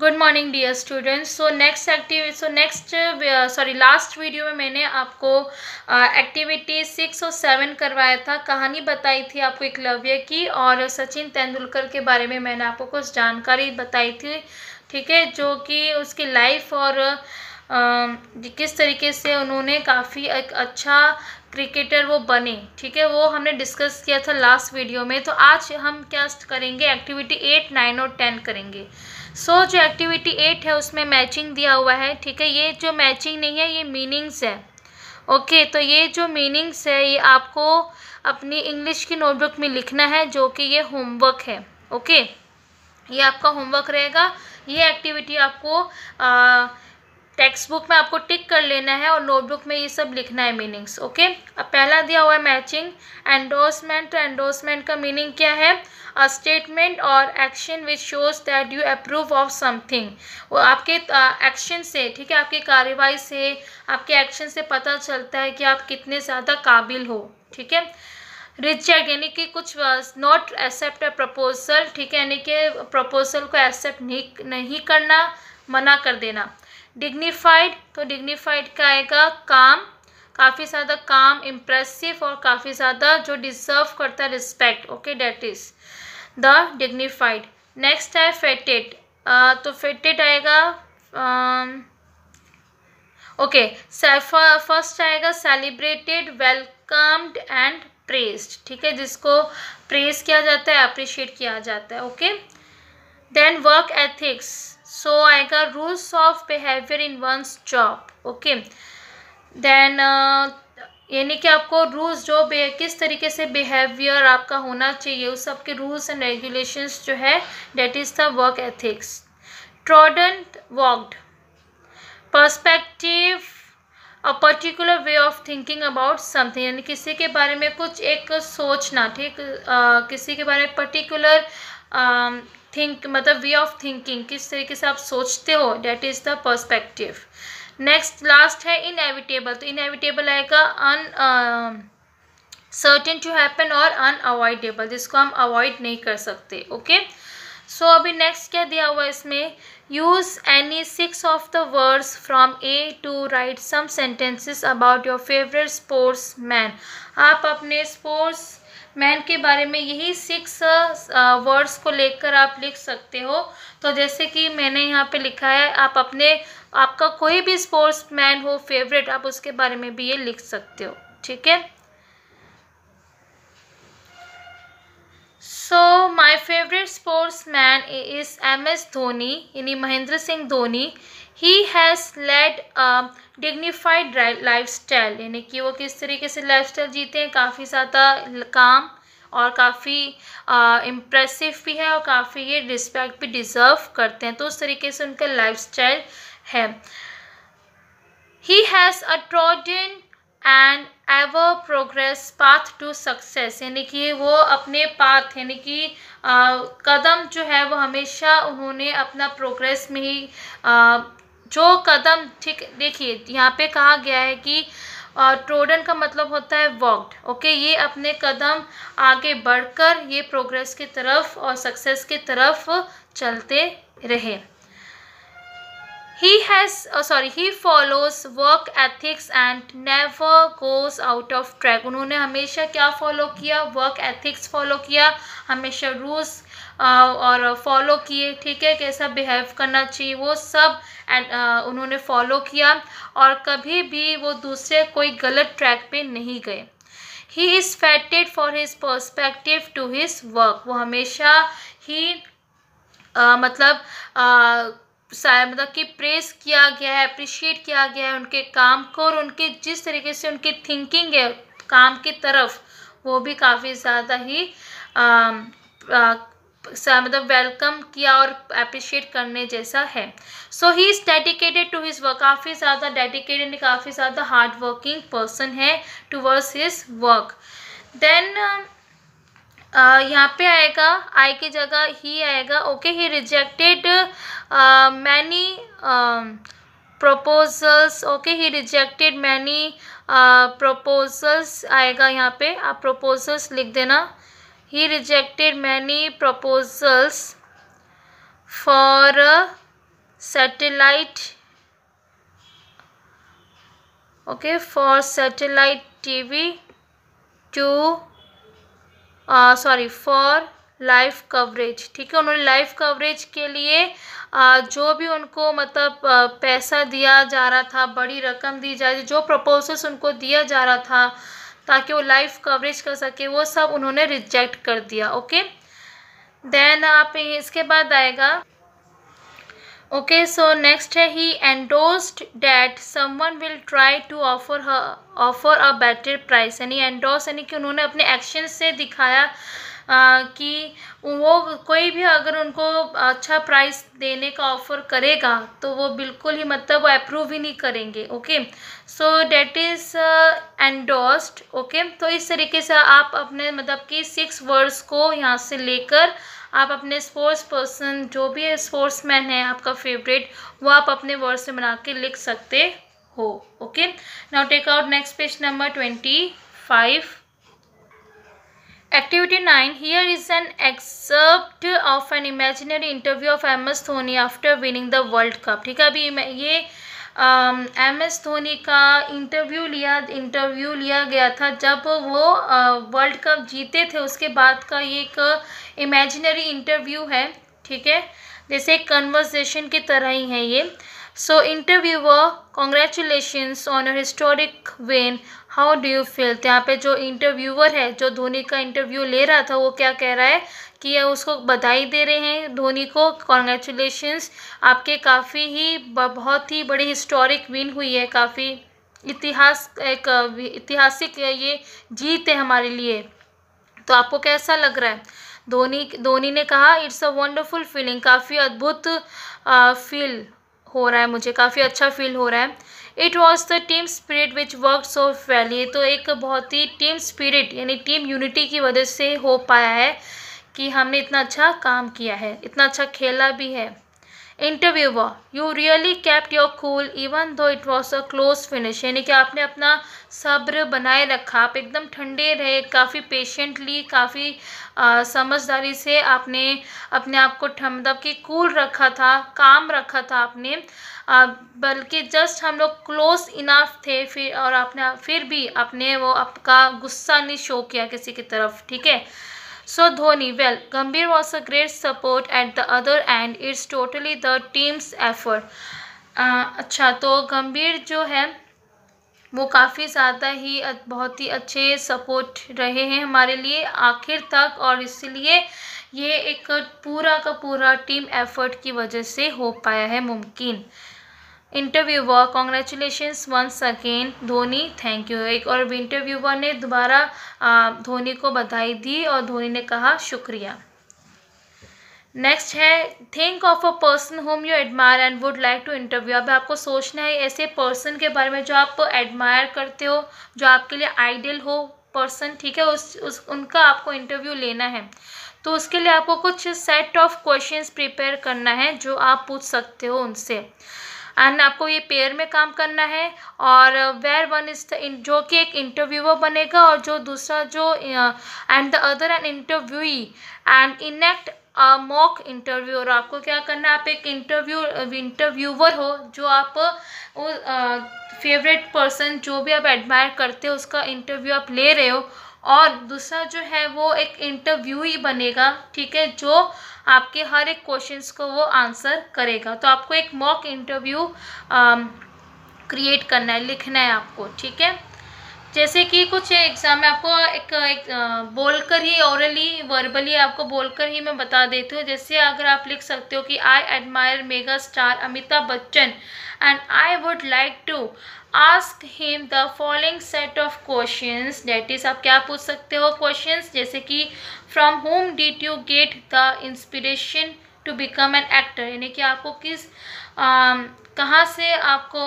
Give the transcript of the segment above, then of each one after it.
Good morning dear students so next active so next sorry last video में मैंने आपको activity uh, six और seven करवाया था कहानी बताई थी आपको एकलव्य की और सचिन तेंदुलकर के बारे में मैंने आपको कुछ जानकारी बताई थी ठीक है जो कि उसकी लाइफ और आ, um, किस तरीके से उन्होंने काफ़ी एक अच्छा क्रिकेटर वो बने ठीक है वो हमने डिस्कस किया था लास्ट वीडियो में तो आज हम क्या करेंगे एक्टिविटी एट नाइन और टेन करेंगे सो so, जो एक्टिविटी एट है उसमें मैचिंग दिया हुआ है ठीक है ये जो मैचिंग नहीं है ये मीनिंग्स है ओके okay, तो ये जो मीनिंग्स है ये आपको अपनी इंग्लिश की नोटबुक में लिखना है जो कि ये होमवर्क है ओके okay? ये आपका होमवर्क रहेगा ये एक्टिविटी आपको आ, टेक्स्ट बुक में आपको टिक कर लेना है और नोटबुक में ये सब लिखना है मीनिंग्स ओके अब पहला दिया हुआ है मैचिंग एंडोर्समेंट एंडोर्समेंट का मीनिंग क्या है अ स्टेटमेंट और action which shows that you approve of something वो आपके एक्शन से ठीक है आपकी कार्रवाई से आपके एक्शन से पता चलता है कि आप कितने ज़्यादा काबिल हो ठीक है रिजेक्ट यानी कि कुछ नॉट एक्सेप्ट अ प्रपोजल ठीक है यानी कि प्रपोजल को एक्सेप्ट नहीं करना मना कर देना डिग्निफाइड तो डिग्निफाइड क्या आएगा काम काफ़ी ज़्यादा काम इम्प्रेसिव और काफ़ी ज़्यादा जो डिजर्व करता है respect okay that is the dignified next है फेटेड तो फेटेड आएगा ओके फर्स्ट आएगा सेलिब्रेटेड वेलकम्ड एंड प्रेस्ड ठीक है जिसको प्रेज किया जाता है अप्रिशिएट किया जाता है okay then work ethics so आएगा rules of behaviour in one's job okay then यानी कि आपको रूल्स जो किस तरीके से बिहेवियर आपका होना चाहिए उस सबके रूल्स एंड रेगुलेशंस जो है that is the work ethics trodden walked perspective a particular way of thinking about something यानी किसी के बारे में कुछ एक सोचना ठीक uh, किसी के बारे में पर्टिकुलर थिंक um, मतलब वे ऑफ थिंकिंग किस तरीके से आप सोचते हो that is the perspective next last है इनएविटेबल तो इनएविटेबल आएगा अन सर्टेन टू हैपन और अनअवॉइडेबल जिसको हम अवॉइड नहीं कर सकते ओके सो so, अभी नेक्स्ट क्या दिया हुआ है इसमें use any six of the words from A to write some sentences about your favourite sportsman आप अपने स्पोर्ट्स मैन के बारे में यही सिक्स वर्ड्स uh, uh, को लेकर आप लिख सकते हो तो जैसे कि मैंने यहाँ पे लिखा है आप अपने आपका कोई भी स्पोर्ट्स मैन हो फेवरेट आप उसके बारे में भी ये लिख सकते हो ठीक है so my favourite sportsman is M S Dhoni यानी Mahendra Singh Dhoni he has led dignified lifestyle यानी कि वो किस तरीके से लाइफ स्टाइल जीते हैं काफ़ी ज़्यादा काम और काफ़ी इम्प्रेसिव भी है और काफ़ी ये रिस्पेक्ट भी डिज़र्व करते हैं तो उस तरीके से उनका लाइफ स्टाइल है he has a trodden and never progress path to success यानी कि वो अपने पाथ यानी कि कदम जो है वो हमेशा उन्होंने अपना प्रोग्रेस में ही आ, जो कदम ठीक देखिए यहाँ पे कहा गया है कि और ट्रोडन का मतलब होता है वॉकड ओके ये अपने कदम आगे बढ़कर ये प्रोग्रेस की तरफ और सक्सेस की तरफ चलते रहे he has oh, sorry he follows work ethics and never goes out of track उन्होंने हमेशा क्या फॉलो किया वर्क एथिक्स फॉलो किया हमेशा रूल्स uh, और फॉलो किए ठीक है कैसा बिहेव करना चाहिए वो सब एंड uh, उन्होंने फॉलो किया और कभी भी वो दूसरे कोई गलत ट्रैक पे नहीं गए he is fated for his perspective to his work वो हमेशा ही uh, मतलब uh, मतलब कि प्रेस किया गया है अप्रिशिएट किया गया है उनके काम को और उनके जिस तरीके से उनकी थिंकिंग है काम की तरफ वो भी काफ़ी ज़्यादा ही मतलब वेलकम किया और अप्रिशिएट करने जैसा है so he is dedicated to his work काफ़ी ज़्यादा डेडिकेटेड काफ़ी ज़्यादा हार्ड वर्किंग पर्सन है टूवर्ड्स हिज वर्क देन यहाँ पे आएगा आई की जगह ही आएगा okay he rejected many proposals okay he rejected many proposals आएगा यहाँ पे आप प्रपोजल्स लिख देना he rejected many proposals for satellite okay for satellite TV to sorry for life coverage ठीक है उन्होंने लाइफ कवरेज के लिए आ, जो भी उनको मतलब पैसा दिया जा रहा था बड़ी रकम दी जा रही जो प्रपोजल्स उनको दिया जा रहा था ताकि वो लाइफ कवरेज कर सके वो सब उन्होंने रिजेक्ट कर दिया ओके देन आप इसके बाद आएगा ओके सो नेक्स्ट है he endorsed that someone will try to offer offer offer a better price यानी एंडोस यानी कि उन्होंने अपने एक्शन से दिखाया आ, कि वो कोई भी अगर उनको अच्छा प्राइस देने का ऑफ़र करेगा तो वो बिल्कुल ही मतलब वो अप्रूव ही नहीं करेंगे okay so that is endorsed okay तो इस तरीके से आप अपने मतलब कि सिक्स वर्ड्स को यहाँ से लेकर आप अपने स्पोर्ट्स पर्सन जो भी स्पोर्ट्स मैन है आपका फेवरेट वो आप अपने वर्ड से बना के लिख सकते हो okay now take out next page number twenty five nine here is an excerpt of an imaginary interview of M S Dhoni after winning the world cup ठीक है अभी ये एम एस धोनी का इंटरव्यू लिया इंटरव्यू लिया गया था जब वो वर्ल्ड कप जीते थे उसके बाद का ये एक इमेजिनरी इंटरव्यू है ठीक है जैसे एक कन्वर्सेशन की तरह ही है ये सो वो congratulation on a historic win how do you feel यहाँ पे जो इंटरव्यूअर है जो धोनी का इंटरव्यू ले रहा था वो क्या कह रहा है कि उसको बधाई दे रहे हैं धोनी को कॉन्ग्रेचुलेशंस आपके काफ़ी ही बहुत ही बड़ी हिस्टोरिक विन हुई है काफ़ी इतिहास एक ऐतिहासिक ये जीत है हमारे लिए तो आपको कैसा लग रहा है धोनी धोनी ने कहा इट्स अ वंडरफुल फीलिंग काफ़ी अद्भुत फील हो रहा है मुझे काफ़ी अच्छा फील हो रहा है it was the team spirit which work so well ये तो एक बहुत ही टीम स्पिरिट यानी टीम यूनिटी की वजह से हो पाया है कि हमने इतना अच्छा काम किया है इतना अच्छा खेला भी है interview wow you really kept your cool even though it was a close finish यानी कि आपने अपना सब्र बनाए रखा आप एकदम ठंडे रहे काफ़ी पेशेंटली काफ़ी समझदारी से आपने अपने आप को मतलब कि कूल रखा था काम रखा था आपने बल्कि जस्ट हम लोग क्लोज इनाफ थे फिर और आपने फिर भी आपने वो आपका गुस्सा नहीं शो किया किसी की तरफ ठीक है So Dhoni, well, Gambhir was a great support at the other end. It's totally the team's effort. Uh, अच्छा तो गंभीर जो है वो काफ़ी ज़्यादा ही बहुत ही अच्छे सपोर्ट रहे हैं हमारे लिए आखिर तक और इसलिए ये एक पूरा का पूरा टीम एफर्ट की वजह से हो पाया है मुमकिन interviewer congratulations once again Dhoni thank you एक और इंटरव्यूवर ने दोबारा धोनी को बधाई दी और धोनी ने कहा शुक्रिया नेक्स्ट है think of a person whom you admire and would like to interview अब आपको सोचना है ऐसे पर्सन के बारे में जो आप एडमायर करते हो जो आपके लिए आइडियल हो पर्सन ठीक है उस, उस उनका आपको इंटरव्यू लेना है तो उसके लिए आपको कुछ सेट ऑफ क्वेश्चंस प्रिपेयर करना है जो आप पूछ सकते हो उनसे एंड आपको ये पेयर में काम करना है और वेयर वन इज द जो कि एक इंटरव्यूअर बनेगा और जो दूसरा जो and the other an interview and enact mock interview और आपको क्या करना है आप एक इंटरव्यू इंटरव्यूअर uh, हो जो आप फेवरेट uh, पर्सन जो भी आप एडमायर करते हो उसका इंटरव्यू आप ले रहे हो और दूसरा जो है वो एक इंटरव्यू ही बनेगा ठीक है जो आपके हर एक क्वेश्चंस को वो आंसर करेगा तो आपको एक मॉक इंटरव्यू क्रिएट करना है लिखना है आपको ठीक है जैसे कि कुछ एग्ज़ाम में आपको एक, एक बोलकर ही औरली वर्बली आपको बोलकर ही मैं बता देती हूँ जैसे अगर आप लिख सकते हो कि I admire megastar Amitabh Bachchan and I would like to ask him the following set of questions that is आप क्या पूछ सकते हो क्वेश्चंस जैसे कि from whom did you get the inspiration to become an actor यानी कि आपको किस कहाँ से आपको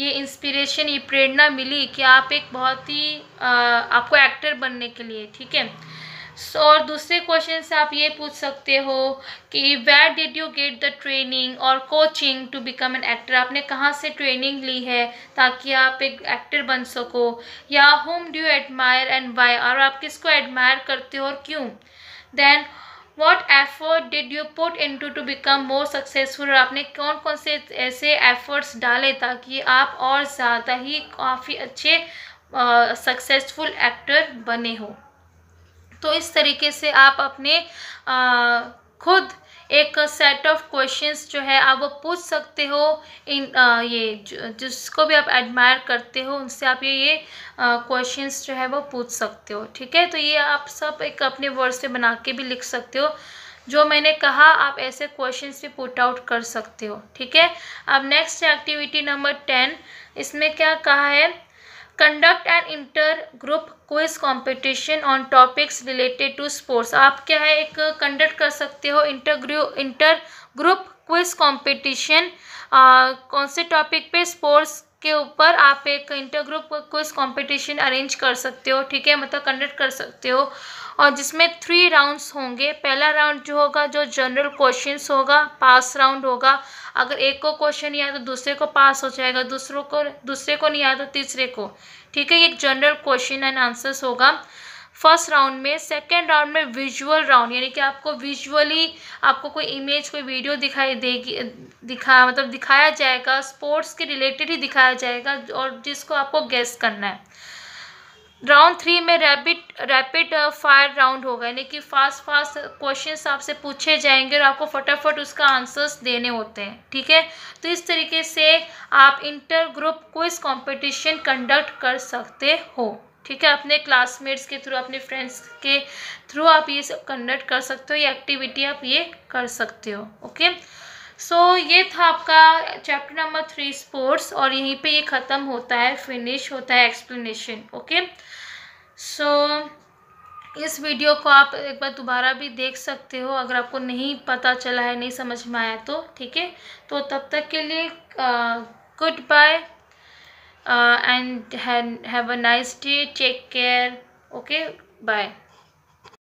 ये इंस्पिरेशन ये प्रेरणा मिली कि आप एक बहुत ही आ, आपको एक्टर बनने के लिए ठीक है सो और दूसरे क्वेश्चन से आप ये पूछ सकते हो कि where did you get the training और coaching to become an actor आपने कहाँ से ट्रेनिंग ली है ताकि आप एक एक्टर बन सको या whom do admire and why और आप किसको एडमायर करते हो और क्यों then what effort did you put in to to become more successful और आपने कौन कौन से ऐसे एफर्ट्स डाले ताकि आप और ज़्यादा ही काफ़ी अच्छे सक्सेसफुल एक्टर बने हो तो इस तरीके से आप अपने आ, खुद एक सेट ऑफ क्वेश्चंस जो है आप वो पूछ सकते हो इन आ, ये जिसको भी आप एडमायर करते हो उनसे आप ये ये क्वेश्चंस जो है वो पूछ सकते हो ठीक है तो ये आप सब एक अपने वर्ड्स से बना के भी लिख सकते हो जो मैंने कहा आप ऐसे क्वेश्चंस भी पुट आउट कर सकते हो ठीक है अब नेक्स्ट एक्टिविटी नंबर टेन इसमें क्या कहा है conduct and inter group quiz competition on topics related to sports आप क्या है एक कंडक्ट कर सकते हो inter group inter group quiz competition कौन से टॉपिक पे स्पोर्ट्स के ऊपर आप एक inter group quiz competition arrange कर सकते हो ठीक है मतलब कंडक्ट कर सकते हो और जिसमें थ्री राउंड्स होंगे पहला राउंड जो होगा जो जनरल क्वेश्चंस होगा पास राउंड होगा अगर एक को क्वेश्चन नहीं आया तो दूसरे को पास हो जाएगा दूसरों को दूसरे को नहीं आया तो तीसरे को ठीक है ये जनरल क्वेश्चन एंड आंसर्स होगा फर्स्ट राउंड में सेकेंड राउंड में विजुअल राउंड यानी कि आपको विजुअली आपको कोई इमेज कोई वीडियो दिखाई देगी दिखा मतलब दिखाया जाएगा स्पोर्ट्स के रिलेटेड ही दिखाया जाएगा और जिसको आपको गेस करना है राउंड थ्री में रैपिड रैपिड फायर राउंड होगा यानी कि फास्ट फास्ट क्वेश्चंस आपसे पूछे जाएंगे और आपको फटाफट उसका आंसर्स देने होते हैं ठीक है तो इस तरीके से आप inter group quiz competition conduct कर सकते हो ठीक है अपने क्लासमेट्स के थ्रू अपने फ्रेंड्स के थ्रू आप ये सब कंडक्ट कर सकते हो ये एक्टिविटी आप ये कर सकते हो ओके सो so, ये था आपका चैप्टर नंबर थ्री स्पोर्ट्स और यहीं पे ये ख़त्म होता है फिनिश होता है एक्सप्लेनेशन ओके सो इस वीडियो को आप एक बार दोबारा भी देख सकते हो अगर आपको नहीं पता चला है नहीं समझ में आया तो ठीक है तो तब तक के लिए goodbye and have a nice day take care okay bye